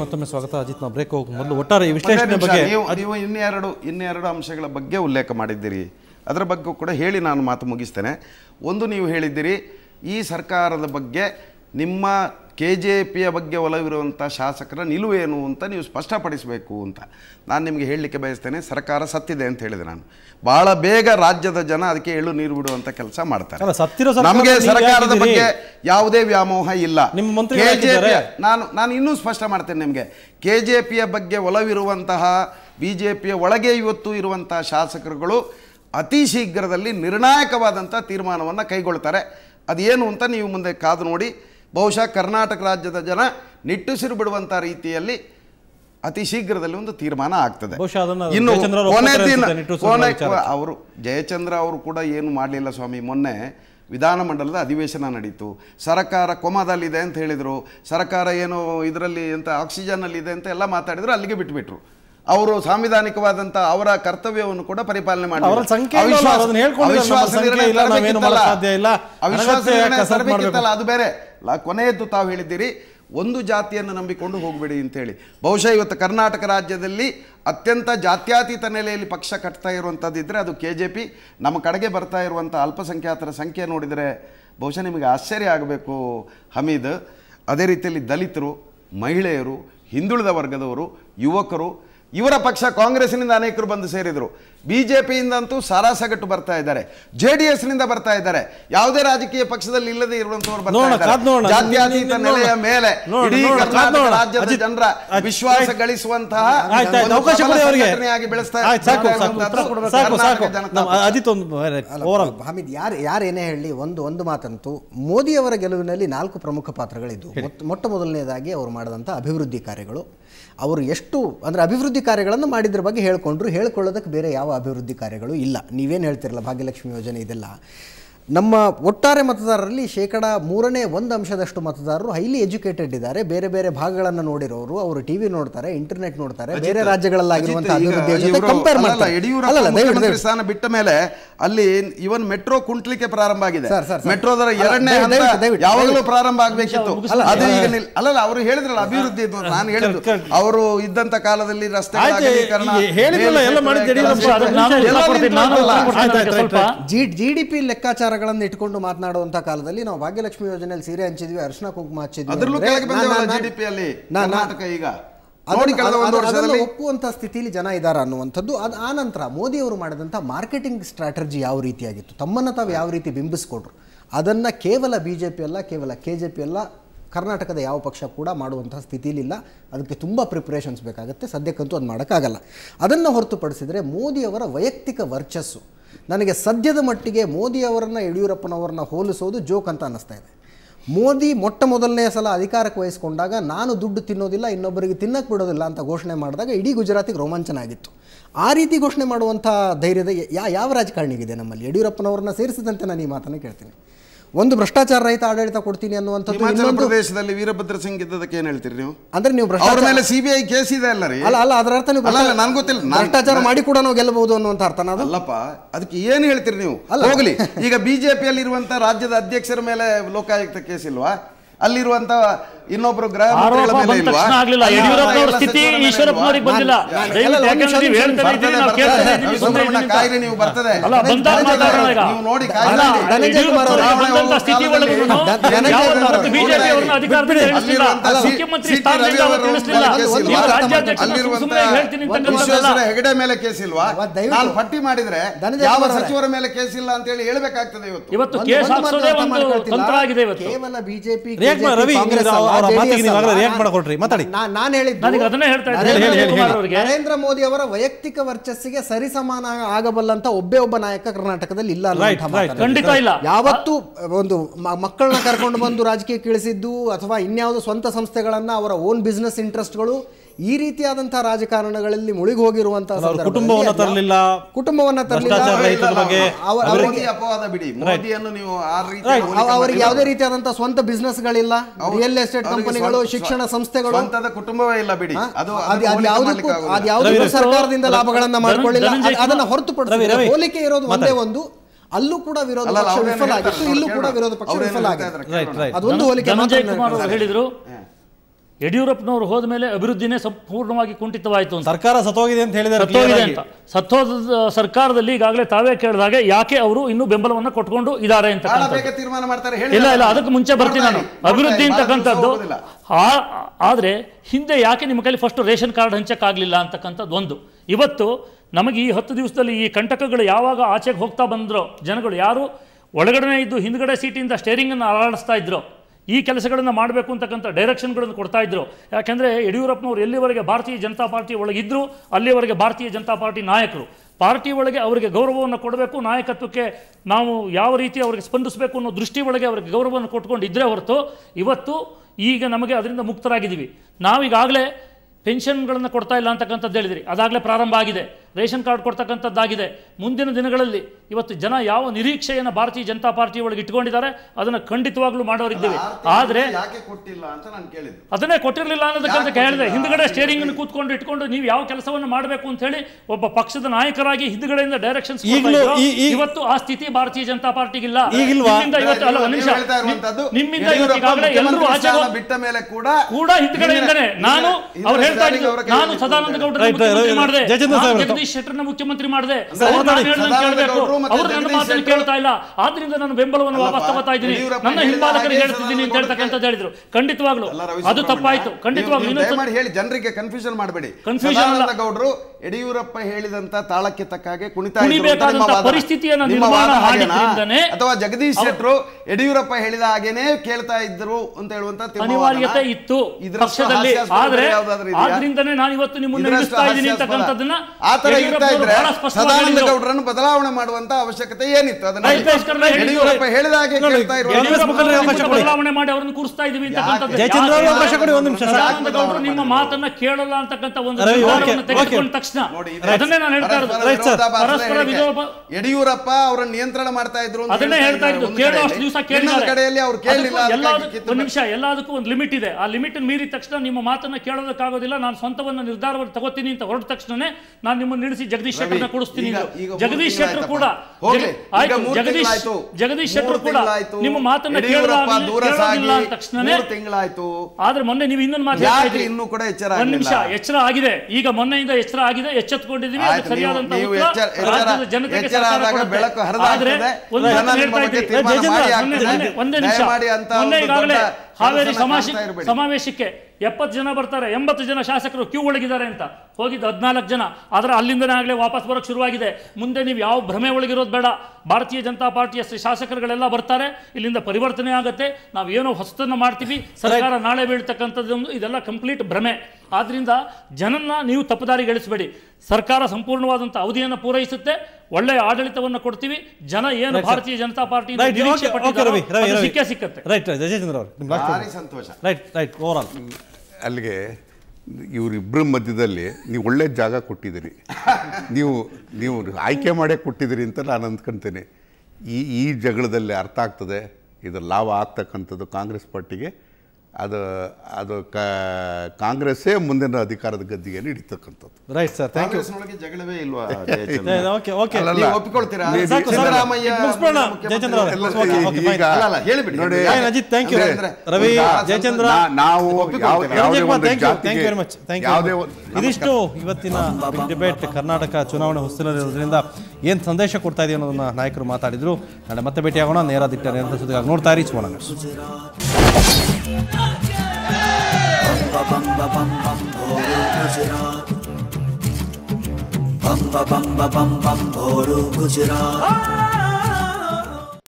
ಮತ್ತೊಮ್ಮೆ ಸ್ವಾಗತ ಅಜಿತ್ ನಾವು ಬ್ರೇಕ್ ಹೋಗಿ ಮೊದಲು ಒಟ್ಟಾರೆ ವಿಶ್ಲೇಷಣೆ ಬಗ್ಗೆ ನೀವು ನೀವು ಇನ್ನೆರಡು ಇನ್ನೆರಡು ಅಂಶಗಳ ಬಗ್ಗೆ ಉಲ್ಲೇಖ ಮಾಡಿದ್ದೀರಿ ಅದರ ಬಗ್ಗೆ ಕೂಡ ಹೇಳಿ ನಾನು ಮಾತು ಮುಗಿಸ್ತೇನೆ ಒಂದು ನೀವು ಹೇಳಿದ್ದೀರಿ ಈ ಸರ್ಕಾರದ ಬಗ್ಗೆ ನಿಮ್ಮ ಕೆ ಜೆ ಪಿಯ ಬಗ್ಗೆ ಒಲವಿರುವಂಥ ಶಾಸಕರ ನಿಲುವೇನು ಅಂತ ನೀವು ಸ್ಪಷ್ಟಪಡಿಸಬೇಕು ಅಂತ ನಾನು ನಿಮಗೆ ಹೇಳಲಿಕ್ಕೆ ಬಯಸ್ತೇನೆ ಸರ್ಕಾರ ಸತ್ತಿದೆ ಅಂತ ಹೇಳಿದೆ ನಾನು ಭಾಳ ಬೇಗ ರಾಜ್ಯದ ಜನ ಅದಕ್ಕೆ ಎಳ್ಳು ನೀರು ಬಿಡುವಂಥ ಕೆಲಸ ಮಾಡ್ತಾರೆ ನಮಗೆ ಸರ್ಕಾರದ ಬಗ್ಗೆ ಯಾವುದೇ ವ್ಯಾಮೋಹ ಇಲ್ಲ ಕೆ ಜೆ ಪಿ ನಾನು ನಾನು ಇನ್ನೂ ಸ್ಪಷ್ಟ ಮಾಡ್ತೇನೆ ನಿಮಗೆ ಕೆ ಜೆ ಪಿಯ ಬಗ್ಗೆ ಒಲವಿರುವಂತಹ ಬಿ ಜೆ ಪಿಯ ಒಳಗೆ ಇವತ್ತು ಇರುವಂತಹ ಶಾಸಕರುಗಳು ಅತಿ ಶೀಘ್ರದಲ್ಲಿ ನಿರ್ಣಾಯಕವಾದಂಥ ತೀರ್ಮಾನವನ್ನು ಕೈಗೊಳ್ತಾರೆ ಅದೇನು ಅಂತ ನೀವು ಮುಂದೆ ಕಾದು ನೋಡಿ ಬಹುಶಃ ಕರ್ನಾಟಕ ರಾಜ್ಯದ ಜನ ನಿಟ್ಟುಸಿರು ಬಿಡುವಂತ ರೀತಿಯಲ್ಲಿ ಅತಿ ಶೀಘ್ರದಲ್ಲಿ ಒಂದು ತೀರ್ಮಾನ ಆಗ್ತದೆ ಇನ್ನು ಕೊನೆ ದಿನ ಕೊನೆ ಅವರು ಜಯಚಂದ್ರ ಅವರು ಕೂಡ ಏನು ಮಾಡಲಿಲ್ಲ ಸ್ವಾಮಿ ಮೊನ್ನೆ ವಿಧಾನಮಂಡಲದ ಅಧಿವೇಶನ ನಡೀತು ಸರ್ಕಾರ ಕೊಮದಲ್ಲಿದೆ ಅಂತ ಹೇಳಿದರು ಸರ್ಕಾರ ಏನು ಇದರಲ್ಲಿ ಎಂಥ ಆಕ್ಸಿಜನ್ನಲ್ಲಿದೆ ಅಂತ ಎಲ್ಲ ಮಾತಾಡಿದರು ಅಲ್ಲಿಗೆ ಬಿಟ್ಬಿಟ್ರು ಅವರು ಸಾಂವಿಧಾನಿಕವಾದಂತಹ ಅವರ ಕರ್ತವ್ಯವನ್ನು ಕೂಡ ಪರಿಪಾಲನೆ ಮಾಡಿಲ್ಲ ಅದು ಬೇರೆ ಕೊನೆಯದ್ದು ತಾವು ಹೇಳಿದ್ದೀರಿ ಒಂದು ಜಾತಿಯನ್ನು ನಂಬಿಕೊಂಡು ಹೋಗಬೇಡಿ ಹೇಳಿ ಬಹುಶಃ ಇವತ್ತು ಕರ್ನಾಟಕ ರಾಜ್ಯದಲ್ಲಿ ಅತ್ಯಂತ ಜಾತ್ಯಾತೀತ ನೆಲೆಯಲ್ಲಿ ಪಕ್ಷ ಕಟ್ತಾ ಇದ್ರೆ ಅದು ಕೆ ಜೆ ಪಿ ನಮ್ಮ ಕಡೆಗೆ ಬರ್ತಾ ಇರುವಂಥ ಅಲ್ಪಸಂಖ್ಯಾತರ ಸಂಖ್ಯೆ ನೋಡಿದರೆ ಬಹುಶಃ ನಿಮಗೆ ಆಶ್ಚರ್ಯ ಆಗಬೇಕು ಹಮೀದ್ ಅದೇ ರೀತಿಯಲ್ಲಿ ದಲಿತರು ಮಹಿಳೆಯರು ಹಿಂದುಳಿದ ವರ್ಗದವರು ಯುವಕರು ಇವರ ಪಕ್ಷ ಕಾಂಗ್ರೆಸ್ನಿಂದ ಅನೇಕರು ಬಂದು ಸೇರಿದರು ಬಿ ಜೆ ಪಿಯಿಂದಂತೂ ಸಾರಾಸಗಟ್ಟು ಬರ್ತಾ ಇದ್ದಾರೆ ಜೆ ಡಿ ಬರ್ತಾ ಇದ್ದಾರೆ ಯಾವುದೇ ರಾಜಕೀಯ ಪಕ್ಷದಲ್ಲಿ ಇಲ್ಲದೆ ಇರುವಂತವ್ರು ಜಾತ್ಯಾತೀತ ನೆಲೆಯ ಮೇಲೆ ಇಡೀ ಯಾರು ಯಾರೇನೇ ಹೇಳಿ ಒಂದು ಒಂದು ಮಾತಂತೂ ಮೋದಿ ಅವರ ಗೆಲುವಿನಲ್ಲಿ ನಾಲ್ಕು ಪ್ರಮುಖ ಪಾತ್ರಗಳಿದ್ದು ಮೊಟ್ಟ ಮೊದಲನೇದಾಗಿ ಅವರು ಮಾಡಿದಂಥ ಅಭಿವೃದ್ಧಿ ಕಾರ್ಯಗಳು ಅವರು ಎಷ್ಟು ಅಂದ್ರೆ ಅಭಿವೃದ್ಧಿ ಕಾರ್ಯಗಳನ್ನು ಮಾಡಿದ್ರ ಬಗ್ಗೆ ಹೇಳ್ಕೊಂಡ್ರು ಹೇಳ್ಕೊಳ್ಳೋದಕ್ಕೆ ಬೇರೆ ಯಾವ ಅಭಿವೃದ್ಧಿ ಕಾರ್ಯಗಳು ಇಲ್ಲ ನೀವೇನು ಹೇಳ್ತಿರಲ್ಲ ಭಾಗ್ಯಲಕ್ಷ್ಮಿ ಯೋಜನೆ ಇದೆಲ್ಲ ನಮ್ಮ ಒಟ್ಟಾರೆ ಮತದಾರರಲ್ಲಿ ಶೇಕಡ ಮೂರನೇ ಒಂದು ಅಂಶದಷ್ಟು ಮತದಾರರು ಹೈಲಿ ಎಜುಕೇಟೆಡ್ ಇದ್ದಾರೆ ಬೇರೆ ಬೇರೆ ಭಾಗಗಳನ್ನು ನೋಡಿರೋರು ಅವರು ಟಿವಿ ನೋಡ್ತಾರೆ ಇಂಟರ್ನೆಟ್ ನೋಡ್ತಾರೆ ಬೇರೆ ರಾಜ್ಯಗಳಲ್ಲಿ ಸ್ಥಾನ ಬಿಟ್ಟ ಮೇಲೆ ಅಲ್ಲಿ ಇವನ್ ಮೆಟ್ರೋ ಕುಂಟ್ಲಿಕ್ಕೆ ಪ್ರಾರಂಭ ಆಗಿದೆ ಮೆಟ್ರೋದರ ಎರಡನೇ ಯಾವಾಗಲೂ ಪ್ರಾರಂಭ ಆಗ್ಬೇಕಿತ್ತು ಅಲ್ಲಲ್ಲ ಅವರು ಹೇಳಿದ್ರಲ್ಲ ಅಭಿವೃದ್ಧಿ ನಾನು ಹೇಳಿದ್ರು ಅವರು ಇದ್ದಂತ ಕಾಲದಲ್ಲಿ ರಸ್ತೆ ಜಿ ಡಿಪಿ ಲೆಕ್ಕಾಚಾರ ಆಧಾರಗಳನ್ನು ಇಟ್ಕೊಂಡು ಮಾತನಾಡುವಂತ ಕಾಲದಲ್ಲಿ ನಾವು ಭಾಗ್ಯಲಕ್ಷ್ಮಿ ಯೋಜನೆಯಲ್ಲಿ ಸೀರೆ ಹಂಚಿದ್ವಿ ಅರ್ಶನ ಕುಂಕುಮ ಹಚ್ಚಿದ್ವಿ ಒಪ್ಪುವಂತ ಸ್ಥಿತಿಯಲ್ಲಿ ಜನ ಇದ್ದಾರೆ ಅನ್ನುವಂಥದ್ದು ಅದು ಆ ನಂತರ ಮೋದಿಯವರು ಮಾಡಿದಂಥ ಮಾರ್ಕೆಟಿಂಗ್ ಸ್ಟ್ರಾಟಜಿ ಯಾವ ರೀತಿಯಾಗಿತ್ತು ತಮ್ಮನ್ನ ತಾವು ಯಾವ ರೀತಿ ಬಿಂಬಿಸ್ಕೊಟ್ರು ಅದನ್ನ ಕೇವಲ ಬಿಜೆಪಿ ಅಲ್ಲ ಕೇವಲ ಕೆ ಅಲ್ಲ ಕರ್ನಾಟಕದ ಯಾವ ಪಕ್ಷ ಕೂಡ ಮಾಡುವಂತಹ ಸ್ಥಿತಿಲಿಲ್ಲ ಅದಕ್ಕೆ ತುಂಬ ಪ್ರಿಪ್ರೇಷನ್ಸ್ ಬೇಕಾಗುತ್ತೆ ಸದ್ಯಕ್ಕಂತೂ ಅದು ಮಾಡೋಕ್ಕಾಗಲ್ಲ ಅದನ್ನು ಹೊರತುಪಡಿಸಿದರೆ ಮೋದಿಯವರ ವೈಯಕ್ತಿಕ ವರ್ಚಸ್ಸು ನನಗೆ ಸದ್ಯದ ಮಟ್ಟಿಗೆ ಮೋದಿಯವರನ್ನು ಯಡಿಯೂರಪ್ಪನವರನ್ನ ಹೋಲಿಸೋದು ಜೋಕ್ ಅಂತ ಅನ್ನಿಸ್ತಾ ಇದೆ ಮೋದಿ ಮೊಟ್ಟ ಮೊದಲನೇ ಸಲ ಅಧಿಕಾರಕ್ಕೆ ವಹಿಸ್ಕೊಂಡಾಗ ನಾನು ದುಡ್ಡು ತಿನ್ನೋದಿಲ್ಲ ಇನ್ನೊಬ್ಬರಿಗೆ ತಿನ್ನಕ್ಕೆ ಬಿಡೋದಿಲ್ಲ ಅಂತ ಘೋಷಣೆ ಮಾಡಿದಾಗ ಇಡೀ ಗುಜರಾತಿಗೆ ರೋಮಾಂಚನ ಆಗಿತ್ತು ಆ ರೀತಿ ಘೋಷಣೆ ಮಾಡುವಂಥ ಧೈರ್ಯದ ಯಾವ ರಾಜಕಾರಣಿಗಿದೆ ನಮ್ಮಲ್ಲಿ ಯಡಿಯೂರಪ್ಪನವ್ರನ್ನ ಸೇರಿಸಿದಂತೆ ನಾನು ಈ ಮಾತನ್ನು ಕೇಳ್ತೀನಿ ಒಂದು ಭ್ರಷ್ಟಾಚಾರ ರಹಿತ ಆಡಳಿತ ಕೊಡ್ತೀನಿ ಅನ್ನುವಂಥದ್ದು ಹಿಮಾಚಲ ಪ್ರದೇಶದಲ್ಲಿ ವೀರಭದ್ರ ಸಿಂಗ್ ಇದ್ದದಕ್ಕೆ ಏನು ಹೇಳ್ತೀರಿ ನೀವು ಅಂದ್ರೆ ನೀವು ಅವ್ರ ಮೇಲೆ ಸಿಬಿಐ ಕೇಸ್ ಇದೆ ಅಲ್ಲ ರೀ ಅಲ್ಲ ಅಲ್ಲ ಅದರ ಅರ್ಥ ನೀವು ನನ್ಗೆ ಗೊತ್ತಿಲ್ಲ ಭ್ರಷ್ಟಾಚಾರ ಮಾಡಿ ಕೂಡ ನಾವು ಗೆಲ್ಲಬಹುದು ಅನ್ನುವಂಥ ಅರ್ಥ ನಾವು ಅಲ್ಲಪ್ಪ ಅದಕ್ಕೆ ಏನು ಹೇಳ್ತೀರಿ ನೀವು ಹೋಗಲಿ ಈಗ ಬಿಜೆಪಿಯಲ್ಲಿ ಇರುವಂತಹ ರಾಜ್ಯದ ಅಧ್ಯಕ್ಷರ ಮೇಲೆ ಲೋಕಾಯುಕ್ತ ಕೇಸ್ ಇಲ್ವಾ ಅಲ್ಲಿರುವಂತ ಇನ್ನೊಬ್ಬರು ಗ್ರಹ ಕಾಯಿಲೆ ನೀವು ಬರ್ತದೆ ನೀವು ನೋಡಿ ಹೆಗಡೆ ಮೇಲೆ ಕೇಸ್ ಇಲ್ವಾ ನಾನು ಪಟ್ಟಿ ಮಾಡಿದ್ರೆ ಯಾವ ಸಚಿವರ ಮೇಲೆ ಕೇಸ್ ಇಲ್ಲ ಅಂತ ಹೇಳಿ ಹೇಳ್ಬೇಕಾಗ್ತದೆ ಇವತ್ತು ಕೇವಲ ಬಿಜೆಪಿ ರವಿ ನರೇಂದ್ರ ಮೋದಿ ಅವರ ವೈಯಕ್ತಿಕ ವರ್ಚಸ್ಸಿಗೆ ಸರಿಸಮಾನ ಆಗಬಲ್ಲಂತ ಒಬ್ಬೇ ಒಬ್ಬ ನಾಯಕ ಕರ್ನಾಟಕದಲ್ಲಿ ಇಲ್ಲ ಖಂಡಿತ ಇಲ್ಲ ಒಂದು ಮಕ್ಕಳನ್ನ ಕರ್ಕೊಂಡು ಬಂದು ರಾಜಕೀಯ ಕೀಳಿಸಿದ್ದು ಅಥವಾ ಇನ್ಯಾವುದೋ ಸ್ವಂತ ಸಂಸ್ಥೆಗಳನ್ನ ಅವರ ಓನ್ ಬಿಸ್ನೆಸ್ ಇಂಟ್ರೆಸ್ಟ್ಗಳು ಈ ರೀತಿಯಾದಂತಹ ರಾಜಕಾರಣಗಳಲ್ಲಿ ಮುಳುಗಿ ಹೋಗಿರುವಂತಹ ಕುಟುಂಬವನ್ನ ತರಲಿಲ್ಲ ಕುಟುಂಬವನ್ನ ತರಲಿಲ್ಲ ಅಪವಾದ ಬಿಡಿ ಅವರಿಗೆ ಯಾವುದೇ ರೀತಿಯಾದಂತಹ ಸ್ವಂತ ಬಿಸ್ನೆಸ್ ಗಳಿಲ್ಲ ರಿಯಲ್ ಎಸ್ಟೇಟ್ ಕಂಪನಿಗಳು ಶಿಕ್ಷಣ ಸಂಸ್ಥೆಗಳು ಕುಟುಂಬವೇ ಇಲ್ಲ ಬಿಡಿ ಅದು ಯಾವುದಕ್ಕೂ ಸರ್ಕಾರದಿಂದ ಲಾಭಗಳನ್ನ ಮಾಡಿಕೊಳ್ಳಿಲ್ಲ ಅದನ್ನ ಹೊರತುಪಡಿಸಿ ಹೋಲಿಕೆ ಇರೋದು ಒಂದೇ ಒಂದು ಅಲ್ಲೂ ಕೂಡ ವಿರೋಧ ಪಕ್ಷ ವಿಫಲ ಆಗಿತ್ತು ಇಲ್ಲೂ ಕೂಡ ವಿರೋಧ ಪಕ್ಷ ವಿಫಲ ಆಗಿದೆ ಅದೊಂದು ಹೋಲಿಕೆ ಹೇಳಿದ್ರು ಯಡಿಯೂರಪ್ಪನವರು ಹೋದ ಮೇಲೆ ಅಭಿವೃದ್ಧಿನೇ ಸಂಪೂರ್ಣವಾಗಿ ಕುಂಠಿತವಾಯಿತು ಅಂತ ಸರ್ಕಾರ ಸತ್ತೋಗಿದೆ ಅಂತ ಹೇಳಿದ್ರೆ ಸತ್ತೋಗಿದೆ ಅಂತ ಸತ್ತೋದ ಸರ್ಕಾರದಲ್ಲಿ ಈಗಾಗಲೇ ತಾವೇ ಕೇಳಿದಾಗೆ ಯಾಕೆ ಅವರು ಇನ್ನೂ ಬೆಂಬಲವನ್ನು ಕೊಟ್ಕೊಂಡು ಇದ್ದಾರೆ ಅಂತ ತೀರ್ಮಾನ ಮಾಡ್ತಾರೆ ಇಲ್ಲ ಇಲ್ಲ ಅದಕ್ಕೆ ಮುಂಚೆ ಬರ್ತೀನಿ ನಾನು ಅಭಿವೃದ್ಧಿ ಅಂತಕ್ಕಂಥದ್ದು ಆದರೆ ಹಿಂದೆ ಯಾಕೆ ನಿಮ್ಮ ಕೈಲಿ ಫಸ್ಟ್ ರೇಷನ್ ಕಾರ್ಡ್ ಹಂಚಕ್ಕಾಗಲಿಲ್ಲ ಅಂತಕ್ಕಂಥದ್ದು ಒಂದು ಇವತ್ತು ನಮಗೆ ಈ ಹತ್ತು ದಿವಸದಲ್ಲಿ ಈ ಕಂಟಕಗಳು ಯಾವಾಗ ಆಚೆಗೆ ಹೋಗ್ತಾ ಬಂದ್ರೋ ಜನಗಳು ಯಾರು ಒಳಗಡೆ ಇದ್ದು ಹಿಂದ್ಗಡೆ ಸೀಟಿಂದ ಸ್ಟೇರಿಂಗನ್ನು ಅಳಾಡಿಸ್ತಾ ಇದ್ರು ಈ ಕೆಲಸಗಳನ್ನು ಮಾಡಬೇಕು ಅಂತಕ್ಕಂಥ ಡೈರೆಕ್ಷನ್ಗಳನ್ನು ಕೊಡ್ತಾ ಇದ್ದರು ಯಾಕೆಂದರೆ ಯಡಿಯೂರಪ್ಪನವರು ಎಲ್ಲಿವರೆಗೆ ಭಾರತೀಯ ಜನತಾ ಪಾರ್ಟಿ ಒಳಗಿದ್ದರು ಅಲ್ಲಿವರೆಗೆ ಭಾರತೀಯ ಜನತಾ ಪಾರ್ಟಿ ನಾಯಕರು ಪಾರ್ಟಿ ಒಳಗೆ ಅವರಿಗೆ ಗೌರವವನ್ನು ಕೊಡಬೇಕು ನಾಯಕತ್ವಕ್ಕೆ ನಾವು ಯಾವ ರೀತಿ ಅವರಿಗೆ ಸ್ಪಂದಿಸಬೇಕು ಅನ್ನೋ ದೃಷ್ಟಿ ಒಳಗೆ ಅವರಿಗೆ ಗೌರವವನ್ನು ಕೊಟ್ಕೊಂಡಿದ್ದರೆ ಹೊರತು ಇವತ್ತು ಈಗ ನಮಗೆ ಅದರಿಂದ ಮುಕ್ತರಾಗಿದ್ದೀವಿ ನಾವೀಗಾಗಲೇ ಪೆನ್ಷನ್ಗಳನ್ನು ಕೊಡ್ತಾ ಇಲ್ಲ ಅಂತಕ್ಕಂಥದ್ದು ಹೇಳಿದಿರಿ ಅದಾಗಲೇ ಪ್ರಾರಂಭ ಆಗಿದೆ ರೇಷನ್ ಕಾರ್ಡ್ ಕೊಡ್ತಕ್ಕಂಥದ್ದಾಗಿದೆ ಮುಂದಿನ ದಿನಗಳಲ್ಲಿ ಇವತ್ತು ಜನ ಯಾವ ನಿರೀಕ್ಷೆಯನ್ನು ಭಾರತೀಯ ಜನತಾ ಪಾರ್ಟಿ ಒಳಗೆ ಇಟ್ಕೊಂಡಿದ್ದಾರೆ ಅದನ್ನು ಖಂಡಿತವಾಗ್ಲೂ ಮಾಡೋರಿದ್ದೇವೆ ಆದರೆ ಅದನ್ನೇ ಕೊಟ್ಟಿರಲಿಲ್ಲ ಅನ್ನೋದಕ್ಕಂತ ಹೇಳಿದೆ ಹಿಂದ್ಗಡೆ ಸ್ಟೇರಿಂಗ್ ಕೂತ್ಕೊಂಡು ಇಟ್ಕೊಂಡು ನೀವು ಯಾವ ಕೆಲಸವನ್ನು ಮಾಡಬೇಕು ಅಂತ ಹೇಳಿ ಒಬ್ಬ ಪಕ್ಷದ ನಾಯಕರಾಗಿ ಹಿಂದ್ಗಡೆಯಿಂದ ಡೈರೆಕ್ಷನ್ ಇವತ್ತು ಆ ಸ್ಥಿತಿ ಭಾರತೀಯ ಜನತಾ ಪಾರ್ಟಿಗಿಲ್ಲ ನಿಮ್ಮಿಂದ ಎಲ್ಲರೂ ಬಿಟ್ಟ ಮೇಲೆ ಕೂಡ ಕೂಡ ನಾನು ಅವ್ರು ಹೇಳ್ತಾ ಇದ್ದೀನಿ ನಾನು ಸದಾನಂದ ಗೌಡರ ಮಾಡಿದೆ ಜಗದೀಶ್ ಶೆಟ್ಟರ್ನ ಮುಖ್ಯಮಂತ್ರಿ ಮಾಡಿದೆ ಅವರು ನನ್ನ ಮಾತನ್ನು ಕೇಳ್ತಾ ಇಲ್ಲ ಆದ್ರಿಂದ ನಾನು ಬೆಂಬಲವನ್ನು ವಾಪಸ್ ತಗೋತಾ ಇದ್ದೀನಿ ನನ್ನ ಹಿಂಬಾಲಕರಿಗೆ ಹೇಳ್ತಿದ್ದೀನಿ ಅಂತ ಹೇಳ್ತಕ್ಕಂಥದ್ದು ಹೇಳಿದ್ರು ಖಂಡಿತವಾಗ್ಲು ಅದು ತಪ್ಪಾಯ್ತು ಖಂಡಿತವಾಗ್ಲು ಹೇಳಿ ಜನರಿಗೆ ಕನ್ಫ್ಯೂಷನ್ ಮಾಡಬೇಡಿ ಕನ್ಫ್ಯೂಷನ್ ಗೌಡರು ಗೌಡ್ರು ಯಡಿಯೂರಪ್ಪ ಹೇಳಿದಂತ ತಾಳಕ್ಕೆ ತಕ್ಕ ಹಾಗೆ ಕುಣಿತಾ ಪರಿಸ್ಥಿತಿಯನ್ನು ನಿರ್ಮಾಣ ಆಗಿದ್ದಾನೆ ಅಥವಾ ಜಗದೀಶ್ ಶೆಟ್ಟರು ಯಡಿಯೂರಪ್ಪ ಹೇಳಿದ ಹಾಗೇನೇ ಕೇಳ್ತಾ ಇದ್ರು ಅಂತ ಹೇಳುವಂತ ಅನಿವಾರ್ಯತೆ ಇತ್ತು ಪಕ್ಷದಲ್ಲಿ ಆದ್ರೆ ಆದ್ರಿಂದನೇ ನಾನು ಇವತ್ತು ನಿಮ್ಮನ್ನು ನಡೆಸ್ತಾ ಇದ್ದೀನಿ ಅಂತಕ್ಕಂಥದ್ದನ್ನ ಆತರ ತರ ಇರ್ತಾ ಇದ್ರೆ ಸದಾನಂದ ಗೌಡ್ರನ್ನು ಬದಲಾವಣೆ ಮಾಡುವಂತ ಅವಶ್ಯಕತೆ ಏನಿತ್ತು ಅದನ್ನ ಯಡಿಯೂರಪ್ಪ ಹೇಳಿದ ಹಾಗೆ ನಿಯಂತ್ರಣ ಮಾಡ್ತಾ ಇದ್ರು ನಿಮಿಷ ಎಲ್ಲದಕ್ಕೂ ಒಂದು ಲಿಮಿಟ್ ಇದೆ ಆ ಲಿಮಿಟ್ ಮೀರಿದ ತಕ್ಷಣ ನಿಮ್ಮ ಮಾತನ್ನ ಕೇಳೋದಕ್ಕಾಗೋದಿಲ್ಲ ನಾನು ಸ್ವಂತವನ್ನ ನಿರ್ಧಾರವನ್ನು ತಗೋತೀನಿ ಅಂತ ಹೊರಟ ತಕ್ಷಣನೇ ನಾನು ನಿಮ್ಮನ್ನು ನಿಲ್ಲಿಸಿ ಜಗದೀಶ್ ಶೆಟ್ಟರ್ನ ಕೊಡಿಸ್ತೀನಿ ಜಗದೀಶ್ ಶೆಟ್ಟರ್ ಕೂಡ ಜಗದೀಶ್ ಜಗದೀಶ್ ಶೆಟ್ಟರ್ ಕೂಡ ನಿಮ್ಮ ಮಾತನ್ನ ಕೇಳೋದಿಲ್ಲ ಅಂದ ತಕ್ಷಣನೇ ತಿಂಗಳಾಯ್ತು ಆದ್ರೆ ಮೊನ್ನೆ ನೀವು ಇನ್ನೊಂದು ಮಾತಾಡ್ತೀರಿ ಇನ್ನೂ ಕೂಡ ಎಚ್ಚರ ಒಂದ್ ನಿಮಿಷ ಎಚ್ಚರ ಆಗಿದೆ ಈಗ ಮೊನ್ನೆಯಿಂದ ಎಚ್ಚರ ಆಗಿದೆ ಎಚ್ಚೆತ್ಕೊಂಡಿದ್ದೀವಿ ಅದು ಸರಿಯಾದಂತ ಎಚ್ಚರ ಆದಾಗ ಬೆಳಕು ಹರಿದಾದ್ರೆ ಒಂದೇ ನಿಮಿಷ ಮೊನ್ನೆ ಈಗಾಗಲೇ ಹಾವೇರಿ ಸಮಾವೇಶಕ್ಕೆ ಎಪ್ಪತ್ತು ಜನ ಬರ್ತಾರೆ ಎಂಬತ್ತು ಜನ ಶಾಸಕರು ಕ್ಯೂ ಒಳಗಿದ್ದಾರೆ ಅಂತ ಹೋಗಿದ್ದು ಹದಿನಾಲ್ಕು ಜನ ಆದರೆ ಅಲ್ಲಿಂದನೇ ಆಗಲೇ ವಾಪಸ್ ಬರೋಕ್ಕೆ ಶುರುವಾಗಿದೆ ಮುಂದೆ ನೀವು ಯಾವ ಭ್ರಮೆ ಒಳಗಿರೋದು ಬೇಡ ಭಾರತೀಯ ಜನತಾ ಪಾರ್ಟಿಯ ಶಾಸಕರುಗಳೆಲ್ಲ ಬರ್ತಾರೆ ಇಲ್ಲಿಂದ ಪರಿವರ್ತನೆ ಆಗುತ್ತೆ ನಾವು ಏನೋ ಹೊಸತನ್ನು ಮಾಡ್ತೀವಿ ಸರ್ಕಾರ ನಾಳೆ ಬೀಳ್ತಕ್ಕಂಥದ್ದು ಇದೆಲ್ಲ ಕಂಪ್ಲೀಟ್ ಭ್ರಮೆ ಆದ್ದರಿಂದ ಜನನ್ನ ನೀವು ಗಳಿಸಬೇಡಿ ಸರ್ಕಾರ ಸಂಪೂರ್ಣವಾದಂಥ ಅವಧಿಯನ್ನು ಪೂರೈಸುತ್ತೆ ಒಳ್ಳೆಯ ಆಡಳಿತವನ್ನು ಕೊಡ್ತೀವಿ ಜನ ಏನು ಭಾರತೀಯ ಜನತಾ ಪಾರ್ಟಿ ಸಿಕ್ಕೇ ಸಿಕ್ಕತ್ತೆ ರೈಟ್ ಸಂತೋಷ ರೈಟ್ ರೈಟ್ ಓವರ್ಆಲ್ ಅಲ್ಲಿಗೆ ಇವರಿಬ್ಬರ ಮಧ್ಯದಲ್ಲಿ ನೀವು ಒಳ್ಳೆ ಜಾಗ ಕೊಟ್ಟಿದ್ದೀರಿ ನೀವು ನೀವು ಆಯ್ಕೆ ಮಾಡೇ ಕೊಟ್ಟಿದ್ದೀರಿ ಅಂತ ನಾನು ಅಂದ್ಕೊಂತೇನೆ ಈ ಈ ಜಗಳದಲ್ಲಿ ಅರ್ಥ ಆಗ್ತದೆ ಇದು ಲಾಭ ಆಗ್ತಕ್ಕಂಥದ್ದು ಕಾಂಗ್ರೆಸ್ ಪಾರ್ಟಿಗೆ ಅದು ಅದು ಕಾಂಗ್ರೆಸ್ಸೇ ಮುಂದಿನ ಅಧಿಕಾರದ ಗದ್ದಿಗೆಯಲ್ಲಿ ಹಿಡಿತಕ್ಕಂಥದ್ದು ರೈಟ್ ಸರ್ ಥ್ಯಾಂಕ್ ಯು ಇದಿಷ್ಟು ಇವತ್ತಿನ ಡಿಬೇಟ್ ಕರ್ನಾಟಕ ಚುನಾವಣೆ ಹೊಸ್ತಿಲಿರೋದ್ರಿಂದ ಏನ್ ಸಂದೇಶ ಕೊಡ್ತಾ ಇದೆಯೋ ಅನ್ನೋದನ್ನ ನಾಯಕರು ಮಾತಾಡಿದ್ರು ನಾಳೆ ಮತ್ತೆ ಭೇಟಿಯಾಗೋಣ ನೇರ ದಿಟ್ಟ ನೇರ ನೋಡ್ತಾ ಇರಿ ಚುನಾವಣೆ ba ba Gujarat.